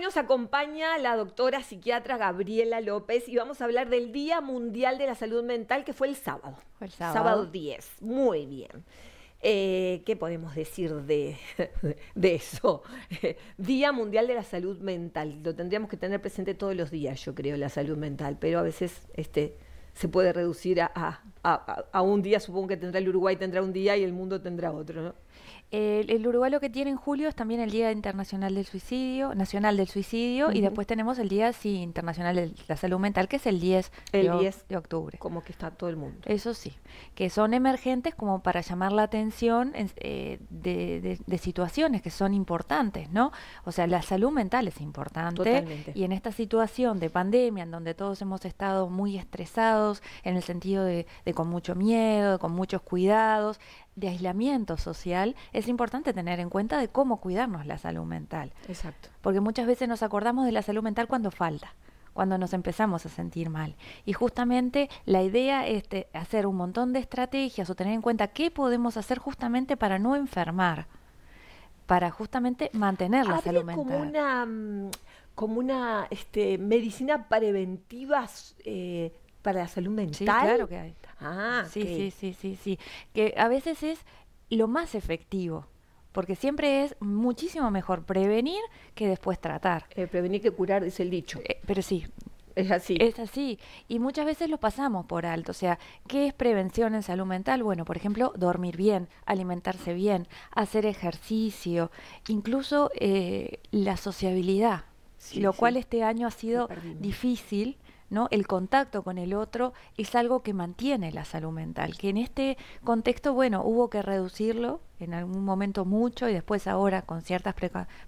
nos acompaña la doctora psiquiatra Gabriela López y vamos a hablar del Día Mundial de la Salud Mental que fue el sábado. Fue el sábado. Sábado 10. Muy bien. Eh, ¿Qué podemos decir de, de eso? Día Mundial de la Salud Mental. Lo tendríamos que tener presente todos los días, yo creo, la salud mental, pero a veces este, se puede reducir a a, un día, supongo que tendrá el Uruguay, tendrá un día y el mundo tendrá otro, ¿no? El, Uruguay lo que tiene en julio es también el Día Internacional del Suicidio, Nacional del Suicidio, y después tenemos el Día Internacional de la Salud Mental, que es el 10, el de, 10 de octubre. Como que está todo el mundo. Eso sí, que son emergentes como para llamar la atención eh, de, situaciones que son importantes, ¿no? O sea, la salud mental es importante. Totalmente. Y en esta situación de pandemia, en donde todos hemos estado muy estresados en el sentido de, de con mucho miedo, con muchos cuidados, de aislamiento social, es importante tener en cuenta de cómo cuidarnos la salud mental. Exacto. Porque muchas veces nos acordamos de la salud mental cuando falta cuando nos empezamos a sentir mal. Y justamente la idea es hacer un montón de estrategias o tener en cuenta qué podemos hacer justamente para no enfermar, para justamente mantener la salud mental. Como una, mm, como una este, medicina preventiva eh, para la salud mental. Sí, claro que hay sí, sí, sí, sí, sí. Que a veces es lo más efectivo. Porque siempre es muchísimo mejor prevenir que después tratar. prevenir que curar, es el dicho. pero sí, es así. Es así. Y muchas veces lo pasamos por alto. O sea, ¿qué es prevención en salud mental? Bueno, por ejemplo, dormir bien, alimentarse bien, hacer ejercicio, incluso la sociabilidad, lo cual este año ha sido difícil ¿no? El contacto con el otro es algo que mantiene la salud mental, que en este contexto, bueno, hubo que reducirlo en algún momento mucho y después ahora con ciertas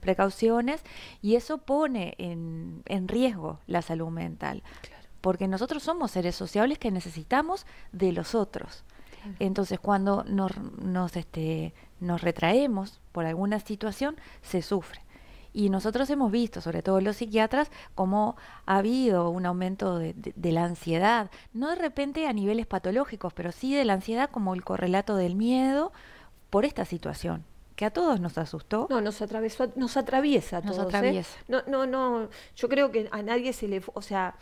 precauciones, y eso pone en, riesgo la salud mental, porque nosotros somos seres sociables que necesitamos de los otros. Entonces, cuando nos, nos, este, nos retraemos por alguna situación, se sufre. Y nosotros hemos visto, sobre todo los psiquiatras, cómo ha habido un aumento de, la ansiedad, no de repente a niveles patológicos, pero sí de la ansiedad como el correlato del miedo por esta situación que a todos nos asustó. No, nos atravesó, nos atraviesa nos ¿eh? Atraviesa. No, no, no, yo creo que a nadie se le, o sea,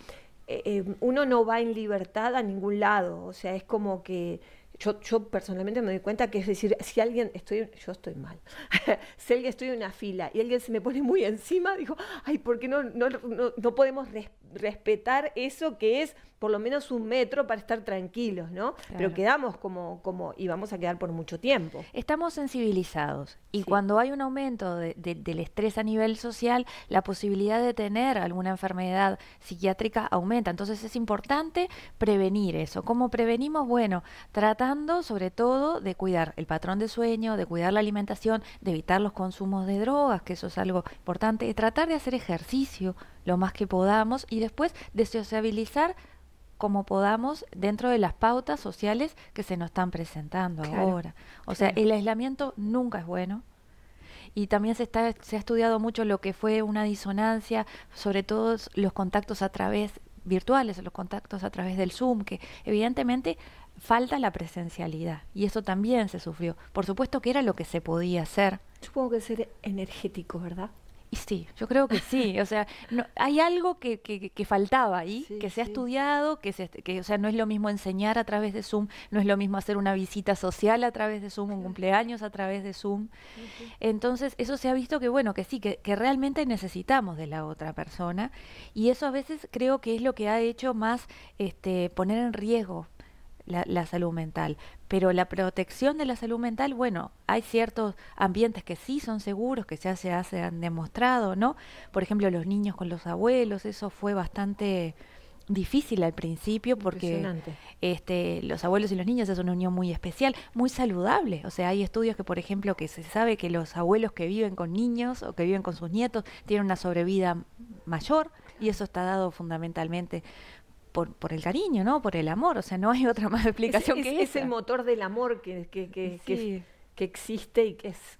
eh, eh, uno no va en libertad a ningún lado, o sea, es como que yo, yo, personalmente me doy cuenta que es decir, si alguien, estoy, yo estoy mal, si alguien estoy en una fila y alguien se me pone muy encima, dijo ay, ¿por qué no, no, no, podemos respetar eso que es por lo menos un metro para estar tranquilos, ¿no? Pero quedamos como, como, y vamos a quedar por mucho tiempo. Estamos sensibilizados y cuando hay un aumento de, del estrés a nivel social, la posibilidad de tener alguna enfermedad psiquiátrica aumenta. Entonces es importante prevenir eso. ¿Cómo prevenimos? Bueno, tratando sobre todo de cuidar el patrón de sueño, de cuidar la alimentación, de evitar los consumos de drogas, que eso es algo importante, y tratar de hacer ejercicio lo más que podamos y después desociabilizar como podamos dentro de las pautas sociales que se nos están presentando ahora. O sea, el aislamiento nunca es bueno. Y también se, está, se ha estudiado mucho lo que fue una disonancia, sobre todo los contactos a través virtuales, los contactos a través del Zoom, que evidentemente falta la presencialidad. Y eso también se sufrió. Por supuesto que era lo que se podía hacer. Supongo que ser energético, ¿verdad? sí, yo creo que sí. O sea, no, hay algo que, que, que faltaba ahí, que se ha estudiado, que, se, que, o sea, no es lo mismo enseñar a través de Zoom, no es lo mismo hacer una visita social a través de Zoom, un cumpleaños a través de Zoom. Entonces, eso se ha visto que, bueno, que sí, que, que realmente necesitamos de la otra persona. Y eso a veces creo que es lo que ha hecho más este, poner en riesgo la, salud mental. Pero la protección de la salud mental, bueno, hay ciertos ambientes que sí son seguros, que ya se, han demostrado, ¿no? Por ejemplo, los niños con los abuelos, eso fue bastante difícil al principio porque este, los abuelos y los niños es una unión muy especial, muy saludable. O sea, hay estudios que, por ejemplo, que se sabe que los abuelos que viven con niños o que viven con sus nietos tienen una sobrevida mayor y eso está dado fundamentalmente por, el cariño, ¿no? Por el amor, o sea, no hay otra más explicación que es, Es el motor del amor que, que, existe y que es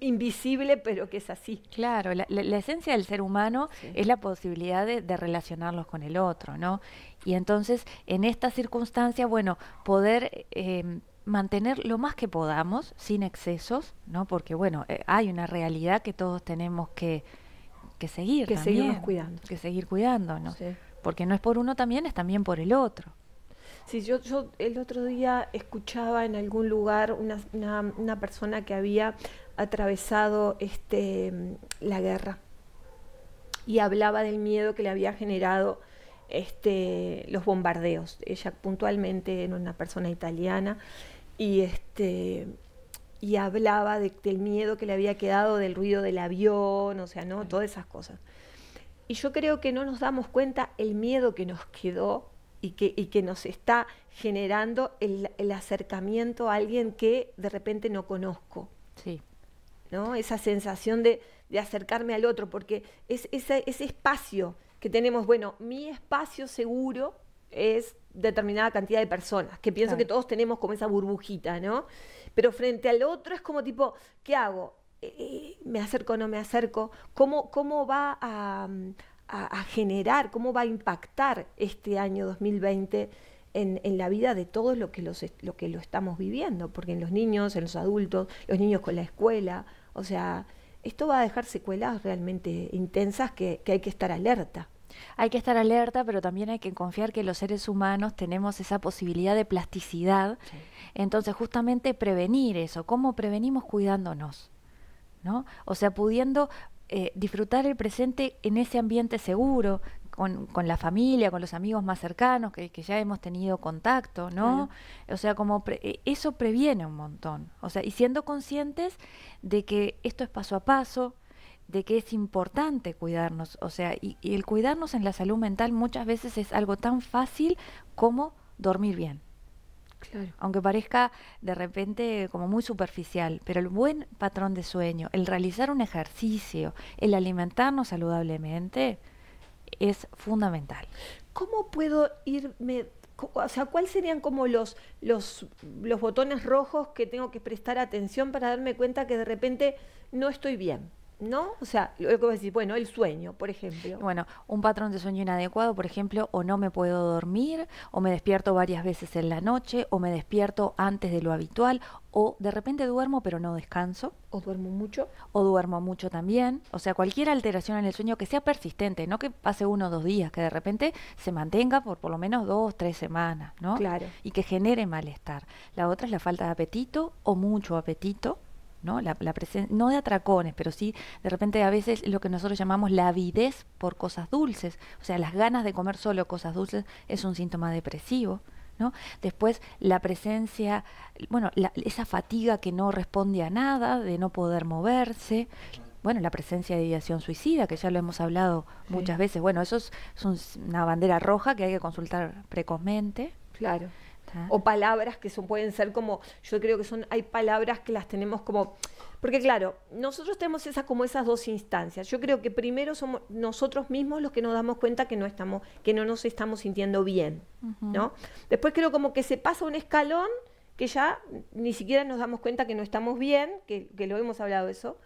invisible, pero que es así. Claro, la, esencia del ser humano es la posibilidad de, relacionarlos con el otro, ¿no? Y entonces, en esta circunstancia, bueno, poder em, mantener lo más que podamos, sin excesos, ¿no? Porque, bueno, eh, hay una realidad que todos tenemos que, que seguir. Que también, cuidando. Que seguir cuidándonos. Sí porque no es por uno también, es también por el otro. Sí, yo, yo el otro día escuchaba en algún lugar una, persona que había atravesado este, la guerra y hablaba del miedo que le había generado este, los bombardeos. Ella puntualmente era una persona italiana y, este, y hablaba del miedo que le había quedado del ruido del avión, o sea, ¿no? Todas esas cosas. Y yo creo que no nos damos cuenta el miedo que nos quedó y que, que nos está generando el, acercamiento a alguien que de repente no conozco. Sí. ¿No? Esa sensación de, acercarme al otro, porque es ese, espacio que tenemos, bueno, mi espacio seguro es determinada cantidad de personas, que pienso que todos tenemos como esa burbujita, ¿no? Pero frente al otro es como tipo, ¿qué hago? Eh, me acerco o no me acerco, cómo, va a, generar, cómo va a impactar este año 2020 en, la vida de todos los que, lo que lo estamos viviendo, porque en los niños, en los adultos, los niños con la escuela, o sea, esto va a dejar secuelas realmente intensas que, hay que estar alerta. Hay que estar alerta, pero también hay que confiar que los seres humanos tenemos esa posibilidad de plasticidad. Entonces, justamente prevenir eso, ¿cómo prevenimos cuidándonos? ¿no? O sea, pudiendo eh, disfrutar el presente en ese ambiente seguro, con, la familia, con los amigos más cercanos, que, ya hemos tenido contacto, ¿no? O sea, como eh, eso previene un montón. O sea, y siendo conscientes de que esto es paso a paso, de que es importante cuidarnos. O sea, y el cuidarnos en la salud mental muchas veces es algo tan fácil como dormir bien. Aunque parezca de repente como muy superficial, pero el buen patrón de sueño, el realizar un ejercicio, el alimentarnos saludablemente, es fundamental. ¿Cómo puedo irme o sea, ¿cuáles serían como los, los botones rojos que tengo que prestar atención para darme cuenta que de repente no estoy bien? ¿No? O sea, lo que bueno, el sueño, por ejemplo. Bueno, un patrón de sueño inadecuado, por ejemplo, o no me puedo dormir, o me despierto varias veces en la noche, o me despierto antes de lo habitual, o de repente duermo pero no descanso. O duermo mucho. O duermo mucho también. O sea, cualquier alteración en el sueño que sea persistente, no que pase uno o dos días, que de repente se mantenga por por lo menos dos, tres semanas, ¿no? Claro. Y que genere malestar. La otra es la falta de apetito o mucho apetito ¿no? La, no de atracones, pero sí de repente a veces lo que nosotros llamamos la avidez por cosas dulces, o sea, las ganas de comer solo cosas dulces es un síntoma depresivo. ¿no? Después la presencia, bueno, esa fatiga que no responde a nada, de no poder moverse, bueno, la presencia de ideación suicida, que ya lo hemos hablado muchas veces, bueno, eso es, una bandera roja que hay que consultar precozmente. Claro. O palabras que son, pueden ser como, yo creo que son, hay palabras que las tenemos como, porque claro, nosotros tenemos esas como esas dos instancias. Yo creo que primero somos nosotros mismos los que nos damos cuenta que no estamos, que no nos estamos sintiendo bien, ¿no? Después creo como que se pasa un escalón que ya ni siquiera nos damos cuenta que no estamos bien, que, que lo hemos hablado eso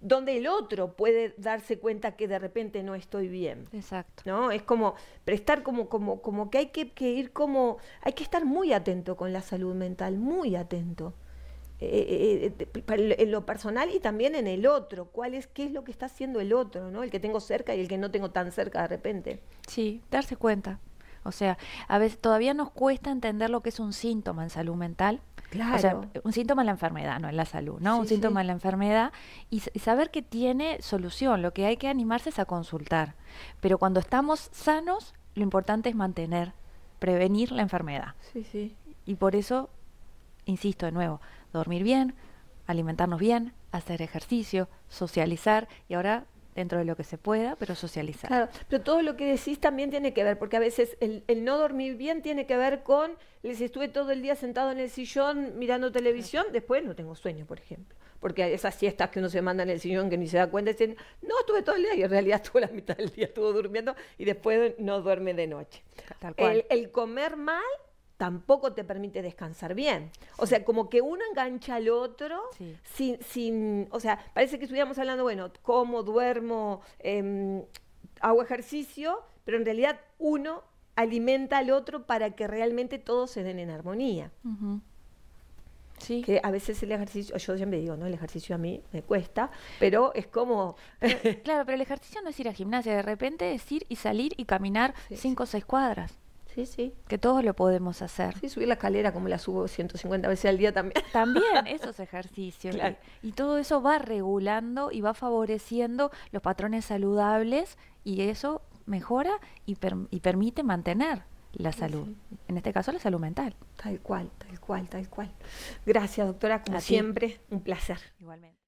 donde el otro puede darse cuenta que de repente no estoy bien. Exacto. ¿No? Es como prestar como, como, como que hay que, ir como, hay que estar muy atento con la salud mental, muy atento. Eh, eh, eh, en lo personal y también en el otro, cuál es, qué es lo que está haciendo el otro, ¿no? El que tengo cerca y el que no tengo tan cerca de repente. Sí, darse cuenta. O sea, a veces todavía nos cuesta entender lo que es un síntoma en salud mental Claro. O sea, un síntoma de la enfermedad, no en la salud, ¿no? un síntoma de la enfermedad y, y, saber que tiene solución. Lo que hay que animarse es a consultar. Pero cuando estamos sanos, lo importante es mantener, prevenir la enfermedad. Sí, sí. Y por eso, insisto de nuevo, dormir bien, alimentarnos bien, hacer ejercicio, socializar y ahora dentro de lo que se pueda, pero socializar. Claro, pero todo lo que decís también tiene que ver, porque a veces el, el no dormir bien tiene que ver con, les estuve todo el día sentado en el sillón mirando televisión, después no tengo sueño, por ejemplo. Porque esas siestas que uno se manda en el sillón que ni se da cuenta, dicen, no, estuve todo el día y en realidad estuve la mitad del día, estuvo durmiendo y después no duerme de noche. Tal el comer mal tampoco te permite descansar bien. O sea, como que uno engancha al otro sin, sin, o sea, parece que estuviéramos hablando, bueno, como, duermo, em, hago ejercicio, pero en realidad uno alimenta al otro para que realmente todos se den en armonía. Sí. Que a veces el ejercicio, yo siempre digo, ¿no? El ejercicio a mí me cuesta, pero es como. claro, pero el ejercicio no es ir a gimnasia, de repente es ir y salir y caminar cinco o seis cuadras. Sí, sí. Que todos lo podemos hacer. Sí, subir la escalera como la subo 150 veces al día también. También esos ejercicios. Y, todo eso va regulando y va favoreciendo los patrones saludables y eso mejora y, permite mantener la salud. En este caso, la salud mental. Tal cual, tal cual, tal cual. Gracias, doctora, como siempre, un placer. Igualmente.